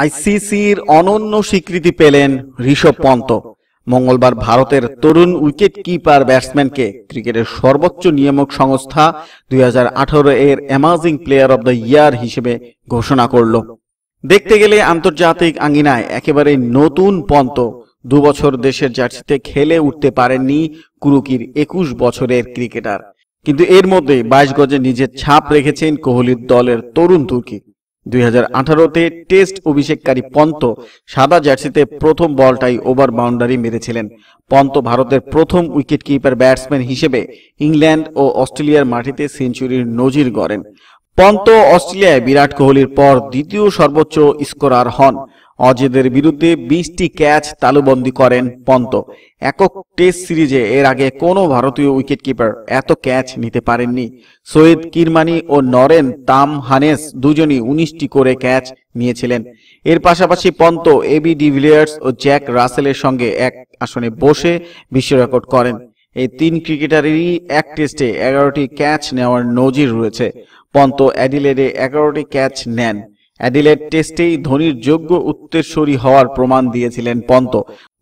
আইসিসির অনন্য স্বীকৃতি পেলেন ঋষভ পন্ত মঙ্গলবার ভারতের তরুণ উইকেট কিপার ব্যাটসম্যানকে ক্রিকেটের সর্বোচ্চ নিয়ামক সংস্থা দুই এর amazing player of the year হিসেবে ঘোষণা করল দেখতে গেলে আন্তর্জাতিক আঙ্গিনায় একেবারে নতুন পন্ত দুবছর দেশের জার্সিতে খেলে উঠতে পারেননি কুরুকির একুশ বছরের ক্রিকেটার কিন্তু এর মধ্যে বাইশ গজে নিজের ছাপ রেখেছেন কোহলির দলের তরুণ তুর্কি দুই আঠারোতে টেস্ট অভিষেককারী পন্ত সাদা জার্সিতে প্রথম বলটাই ওভার বাউন্ডারি মেরেছিলেন পন্ত ভারতের প্রথম উইকেট কিপার ব্যাটসম্যান হিসেবে ইংল্যান্ড ও অস্ট্রেলিয়ার মাটিতে সেঞ্চুরির নজির গড়েন পন্ত অস্ট্রেলিয়ায় বিরাট কোহলির পর দ্বিতীয় সর্বোচ্চ স্কোরার হন অজেদের বিরুদ্ধে বিশটি ক্যাচ তালুবন্দি করেন পন্ত একক টেস্ট সিরিজে এর আগে কোনো ভারতীয় উইকেটকিপার এত ক্যাচ নিতে পারেননি সৈয়দ কিরমানি ও নরেন তাম হানেস দুজনই উনিশটি করে ক্যাচ নিয়েছিলেন এর পাশাপাশি পন্ত এবি ডিভিলিয়ার্স ও জ্যাক রাসেলের সঙ্গে এক আসনে বসে বিশ্ব রেকর্ড করেন এই তিন ক্রিকেটারেরই এক টেস্টে এগারোটি ক্যাচ নেওয়ার নজির রয়েছে পন্ত অ্যাডিলেডে এগারোটি ক্যাচ নেন অ্যাডিলেড টেস্টেই ধোনির যোগ্য উত্তরসূরি হওয়ার প্রমাণ দিয়েছিলেন পন্ত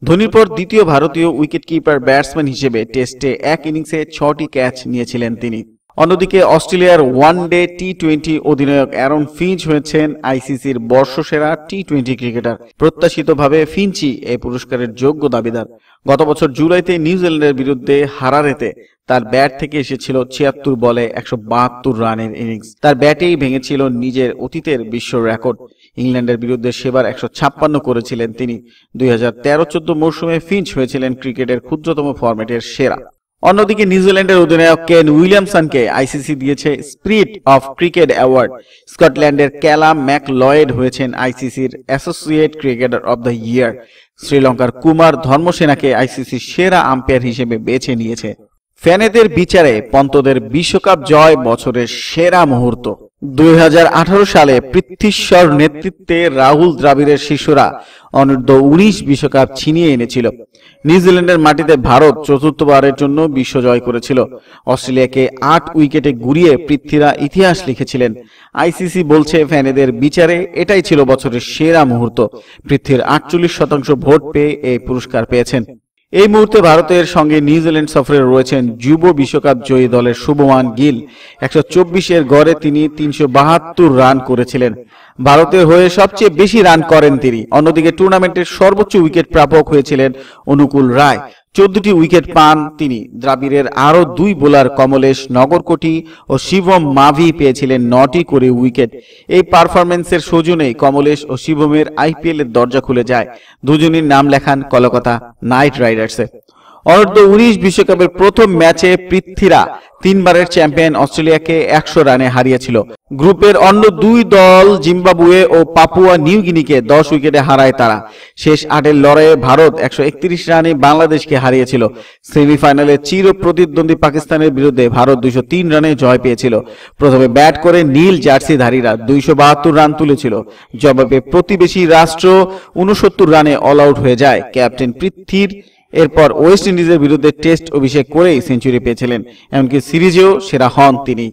ধোনির পর দ্বিতীয় ভারতীয় উইকেট কিপার ব্যাটসম্যান হিসেবে টেস্টে এক ইনিংসে ছটি ক্যাচ নিয়েছিলেন তিনি অন্যদিকে অস্ট্রেলিয়ার ওয়ান ডে টি টোয়েন্টি অধিনায়ক অ্যারন ফিঞ্চ হয়েছেন আইসিসির বর্ষসেরা টি টোয়েন্টি ক্রিকেটার প্রত্যাশিতভাবে ফিঞ্চি এই পুরস্কারের যোগ্য দাবিদার গত বছর জুলাইতে নিউজিল্যান্ডের বিরুদ্ধে হারারেতে তার ব্যাট থেকে এসেছিল ছিয়াত্তর বলে একশো বাহাত্তর রানের ইনিংস তার ব্যাটেই ভেঙেছিল নিজের অতীতের বিশ্ব রেকর্ড ইংল্যান্ডের বিরুদ্ধে সেবার একশো ছাপ্পান্ন করেছিলেন তিনি দুই হাজার তেরো চোদ্দ মৌসুমে ফিঞ্চ হয়েছিলেন ক্রিকেটের ক্ষুদ্রতম ফর্মেটের সেরা অন্যদিকে নিউজিল্যান্ডের অধিনায়ক কেন উইলিয়ামসনকে আইসিসি দিয়েছে স্পিরিট অফ ক্রিকেট অ্যাওয়ার্ড স্কটল্যান্ডের ক্যালাম ম্যাক লয়েড হয়েছেন আইসিসির associate cricketer of the year শ্রীলঙ্কার কুমার ধর্মসেনাকে আইসিসির সেরা আম্পায়ার হিসেবে বেছে নিয়েছে ফ্যানেদের বিচারে পন্তদের বিশ্বকাপ জয় বছরের সেরা মুহূর্ত 2018 সালে পৃথ্বীশ্বর নেতৃত্বে রাহুল দ্রাবিড়ের শিশুরা অনূর্ধ্ব উনিশ বিশ্বকাপ ছিনিয়ে এনেছিল নিউজিল্যান্ডের মাটিতে ভারত চতুর্থবারের জন্য বিশ্ব জয় করেছিল অস্ট্রেলিয়াকে আট উইকেটে গুড়িয়ে পৃথ্বীরা ইতিহাস লিখেছিলেন আইসিসি বলছে ফ্যানেদের বিচারে এটাই ছিল বছরের সেরা মুহূর্ত পৃথ্বীর আটচল্লিশ শতাংশ ভোট পেয়ে এই পুরস্কার পেয়েছেন এই মুহূর্তে ভারতের সঙ্গে নিউজিল্যান্ড সফরে রয়েছেন যুব বিশ্বকাপ জয়ী দলের শুভমান গিল একশো চব্বিশের গড়ে তিনি তিনশো বাহাত্তর রান করেছিলেন ভারতের হয়ে সবচেয়ে বেশি রান করেন তিনি অন্যদিকে টুর্নামেন্টের সর্বোচ্চ উইকেট প্রাপক হয়েছিলেন অনুকূল রায় চোদ্দটি উইকেট পান তিনি দ্রাবিড়ের আরও দুই বোলার কমলেশ নগরকোটি ও শিবম মাভি পেয়েছিলেন নটি করে উইকেট এই পারফরমেন্সের সৌজনেই কমলেশ ও শিবমের আইপিএলের দরজা খুলে যায় দুজনের নাম লেখান কলকাতা নাইট রাইডার্সে অর্ধ উনিশ বিশ্বকাপের প্রথম ম্যাচে পৃথ্বীরা তিনবারের চ্যাম্পিয়ন অস্ট্রেলিয়াকে একশো রানে হারিয়েছিল গ্রুপের অন্য দুই দল জিম্বাবুয়ে ও পাপুয়া নিউ গিনিকে দশ উইকেটে হারায় তারা শেষ আটের লড়াইয়ে ভারত একশো একত্রিশ রানে বাংলাদেশকে হারিয়েছিল সেমিফাইনালে চির প্রতিদ্বন্দ্বী পাকিস্তানের বিরুদ্ধে ভারত দুইশো তিন রানে জয় পেয়েছিল প্রথমে ব্যাট করে নীল জার্সিধারীরা দুইশো বাহাত্তর রান তুলেছিল জবাবে প্রতিবেশী রাষ্ট্র উনসত্তর রানে অল আউট হয়ে যায় ক্যাপ্টেন পৃথ্বীর এরপর ওয়েস্ট ইন্ডিজের বিরুদ্ধে টেস্ট অভিষেক করেই সেঞ্চুরি পেয়েছিলেন এমনকি সিরিজেও সেরা হন তিনি